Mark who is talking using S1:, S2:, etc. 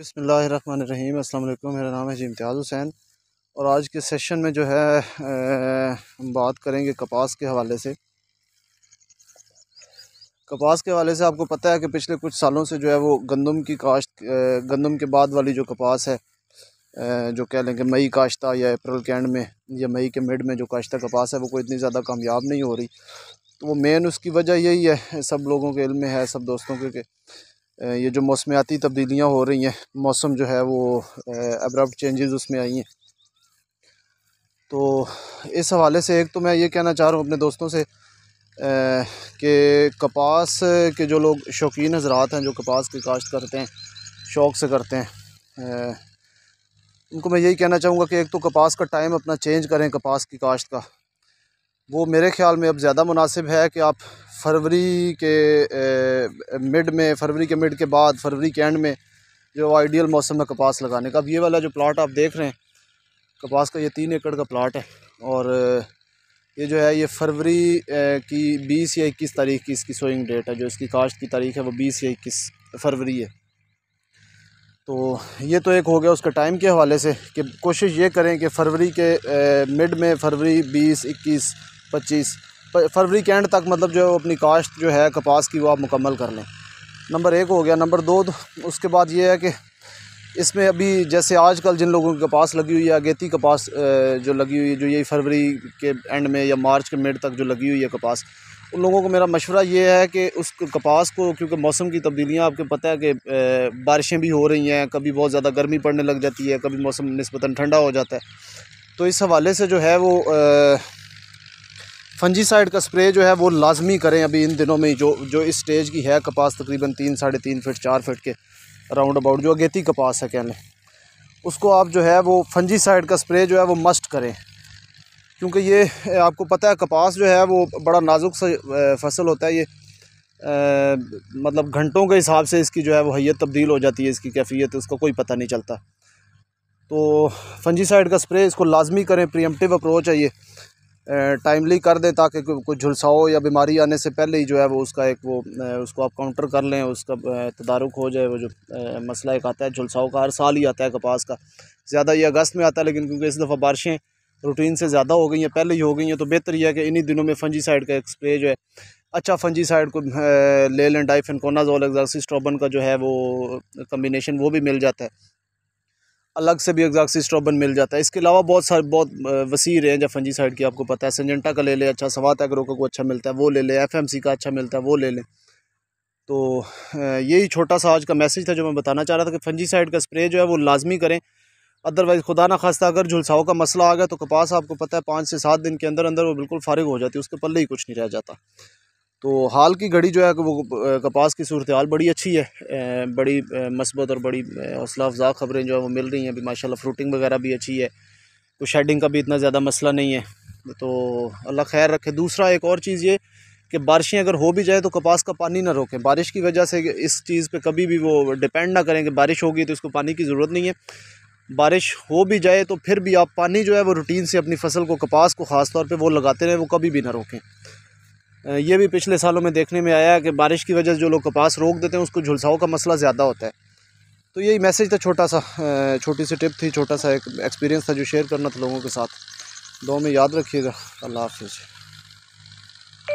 S1: बसमीम अल्लाम मेरा नाम है जी इम्तियाज़ हुसैन और आज के सेशन में जो है हम बात करेंगे कपास के हवाले से कपास के हवाले से आपको पता है कि पिछले कुछ सालों से जो है वो गंदम की काश्त गंदम के बाद वाली जो कपास है जो कह लेंगे मई काश्ता या अप्रैल के एंड में या मई के मिड में जो काश्ता कपास है वो कोई इतनी ज़्यादा कामयाब नहीं हो रही तो वो मेन उसकी वजह यही है सब लोगों के इल्म में है सब दोस्तों के, के ये जो मौसमियाती तब्दीलियाँ हो रही हैं मौसम जो है वो अब्रप्ट चेंजेस उसमें आई हैं तो इस हवाले से एक तो मैं ये कहना चाह रहा हूँ अपने दोस्तों से कि कपास के जो लोग शौकीन हजरात हैं जो कपास की काश्त करते हैं शौक़ से करते हैं उनको मैं यही कहना चाहूँगा कि एक तो कपास का टाइम अपना चेंज करें कपास की काश्त का वो मेरे ख़्याल में अब ज़्यादा मुनासिब है कि आप फरवरी के मिड में फरवरी के मिड के बाद फरवरी के एंड में जो आइडियल मौसम है कपास लगाने का अब ये वाला जो प्लाट आप देख रहे हैं कपास का ये तीन एकड़ का प्लाट है और ये जो है ये फरवरी की बीस या इक्कीस तारीख की इसकी सोइंग डेट है जो इसकी काश्त की तारीख है वो बीस या इक्कीस फरवरी है तो ये तो एक हो गया उसका टाइम के हवाले से कि कोशिश ये करें कि फ़रवरी के मिड में फ़रवरी बीस इक्कीस पच्चीस फरवरी के एंड तक मतलब जो अपनी काश्त जो है कपास की वो आप मुकम्मल कर लें नंबर एक हो गया नंबर दो तो उसके बाद ये है कि इसमें अभी जैसे आजकल जिन लोगों की कपास लगी हुई है अगेती कपास जो लगी हुई है जो ये फरवरी के एंड में या मार्च के मिड तक जो लगी हुई है कपास उन लोगों को मेरा मशवरा ये है कि उस कपास को क्योंकि मौसम की तब्दीलियाँ आपको पता है कि बारिशें भी हो रही हैं कभी बहुत ज़्यादा गर्मी पड़ने लग जाती है कभी मौसम नस्बता ठंडा हो जाता है तो इस हवाले से जो है वो फंजीसाइड का स्प्रे जो है वो लाजमी करें अभी इन दिनों में जो जो इस स्टेज की है कपास तकरीबन तीन साढ़े तीन फिट चार फिट के राउंड अबाउट जो अगेती कपास है कह लें उसको आप जो है वो फंजीसाइड का स्प्रे जो है वो मस्ट करें क्योंकि ये आपको पता है कपास जो है वो बड़ा नाजुक से फसल होता है ये आ, मतलब घंटों के हिसाब से इसकी जो है वो हैत तब्दील हो जाती है इसकी कैफियत उसका कोई पता नहीं चलता तो फंजीसाइड का स्प्रे इसको लाजमी करें प्रियमटिव अप्रोच है ये टाइमली कर दें ताकि कोई झुलसाओ या बीमारी आने से पहले ही जो है वो उसका एक वो उसको आप काउंटर कर लें उसका तदारुक हो जाए वो जो मसला एक आता है झुलसाओ का हर साल ही आता है कपास का ज़्यादा ये अगस्त में आता है लेकिन क्योंकि इस दफ़ा बारिशें रूटीन से ज़्यादा हो गई हैं पहले ही हो गई हैं तो बेहतर यह है कि इन्हीं दिनों में फंजी साइड का एक स्प्रे जो है अच्छा फंजी साइड को ले लें डाइफिन कोनाजोल स्ट्रोबन का जो है वो कम्बिनेशन वो भी मिल जाता है अलग से भी एग्जाक्सी स्ट्रॉबन मिल जाता है इसके अलावा बहुत सारे बहुत वसी रेंज है फंजी साइड की आपको पता है सेंजेंटा का ले लें अच्छा सवात एग्रो का को अच्छा मिलता है वो ले लें एफ का अच्छा मिलता है वो ले लें तो यही छोटा सा आज का मैसेज था जो मैं बताना चाह रहा था कि फंजी साइड का स्प्रे जो है वो लाजमी करें अदरवाइज़ खुदा ना खास्ता अगर झुलसाओं का मसला आ गया तो कपास आपको पता है पाँच से सात दिन के अंदर अंदर वो बिल्कुल फारिग हो जाती है उसके पल्ले ही कुछ नहीं रह जाता तो हाल की घड़ी जो है वो कपास की सूरत हाल बड़ी अच्छी है बड़ी मस्बत और बड़ी हौसला अफजा ख़बरें जो है वो मिल रही हैं अभी माशा फ्रूटिंग वगैरह भी अच्छी है तो शेडिंग का भी इतना ज़्यादा मसला नहीं है तो अल्लाह खैर रखे दूसरा एक और चीज़ ये कि बारिशें अगर हो भी जाए तो कपास का पानी ना रोकें बारिश की वजह से इस चीज़ पे कभी भी वो डिपेंड ना करें कि बारिश होगी तो इसको पानी की ज़रूरत नहीं है बारिश हो भी जाए तो फिर भी आप पानी जो है वो रूटीन से अपनी फसल को कपास को ख़ास तौर पर वो लगाते रहें वो कभी भी ना रोकें ये भी पिछले सालों में देखने में आया है कि बारिश की वजह से जो लोग कपास रोक देते हैं उसको झुलसाओ का मसला ज़्यादा होता है तो यही मैसेज था छोटा सा छोटी सी टिप थी छोटा सा एक एक्सपीरियंस था जो शेयर करना था लोगों के साथ दो में याद रखिएगा अल्लाह हाफिज़